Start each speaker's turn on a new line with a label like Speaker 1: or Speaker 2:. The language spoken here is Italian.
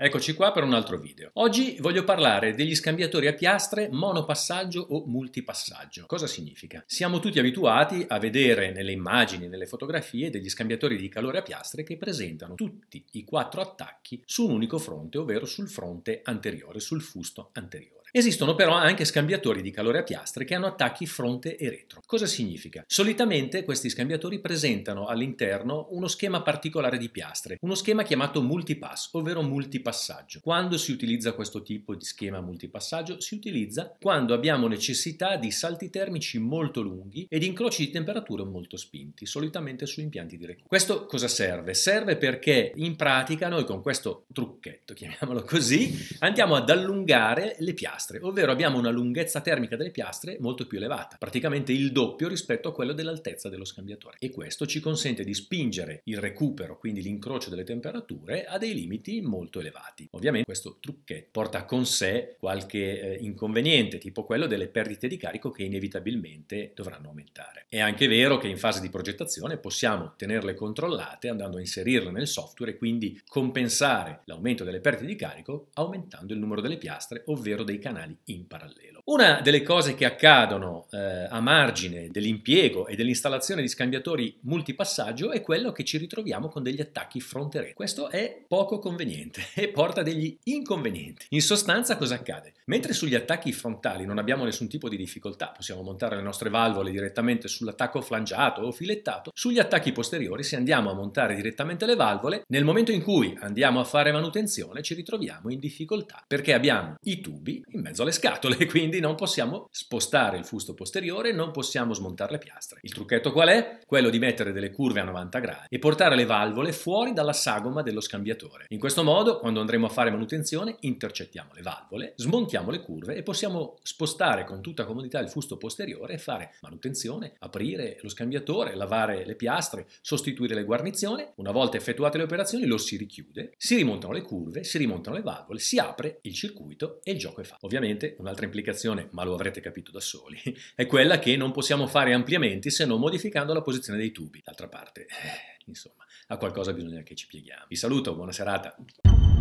Speaker 1: Eccoci qua per un altro video. Oggi voglio parlare degli scambiatori a piastre monopassaggio o multipassaggio. Cosa significa? Siamo tutti abituati a vedere nelle immagini, nelle fotografie degli scambiatori di calore a piastre che presentano tutti i quattro attacchi su un unico fronte, ovvero sul fronte anteriore, sul fusto anteriore. Esistono però anche scambiatori di calore a piastre che hanno attacchi fronte e retro. Cosa significa? Solitamente questi scambiatori presentano all'interno uno schema particolare di piastre, uno schema chiamato multipass, ovvero multipassaggio. Quando si utilizza questo tipo di schema multipassaggio? Si utilizza quando abbiamo necessità di salti termici molto lunghi e di incroci di temperature molto spinti, solitamente su impianti di recupero. Questo cosa serve? Serve perché in pratica noi con questo trucchetto, chiamiamolo così, andiamo ad allungare le piastre piastre, ovvero abbiamo una lunghezza termica delle piastre molto più elevata, praticamente il doppio rispetto a quello dell'altezza dello scambiatore. E questo ci consente di spingere il recupero, quindi l'incrocio delle temperature, a dei limiti molto elevati. Ovviamente questo trucchetto porta con sé qualche eh, inconveniente, tipo quello delle perdite di carico che inevitabilmente dovranno aumentare. È anche vero che in fase di progettazione possiamo tenerle controllate andando a inserirle nel software e quindi compensare l'aumento delle perdite di carico aumentando il numero delle piastre, ovvero dei carichi canali in parallelo. Una delle cose che accadono eh, a margine dell'impiego e dell'installazione di scambiatori multipassaggio è quello che ci ritroviamo con degli attacchi fronte fronterei. Questo è poco conveniente e porta degli inconvenienti. In sostanza cosa accade? Mentre sugli attacchi frontali non abbiamo nessun tipo di difficoltà, possiamo montare le nostre valvole direttamente sull'attacco flangiato o filettato, sugli attacchi posteriori se andiamo a montare direttamente le valvole, nel momento in cui andiamo a fare manutenzione ci ritroviamo in difficoltà perché abbiamo i tubi in mezzo alle scatole, quindi non possiamo spostare il fusto posteriore, non possiamo smontare le piastre. Il trucchetto qual è? Quello di mettere delle curve a 90 gradi e portare le valvole fuori dalla sagoma dello scambiatore. In questo modo, quando andremo a fare manutenzione, intercettiamo le valvole, smontiamo le curve e possiamo spostare con tutta comodità il fusto posteriore e fare manutenzione, aprire lo scambiatore, lavare le piastre, sostituire le guarnizioni. Una volta effettuate le operazioni lo si richiude, si rimontano le curve, si rimontano le valvole, si apre il circuito e il gioco è fatto. Ovviamente un'altra implicazione, ma lo avrete capito da soli, è quella che non possiamo fare ampliamenti se non modificando la posizione dei tubi. D'altra parte, eh, insomma, a qualcosa bisogna che ci pieghiamo. Vi saluto, buona serata.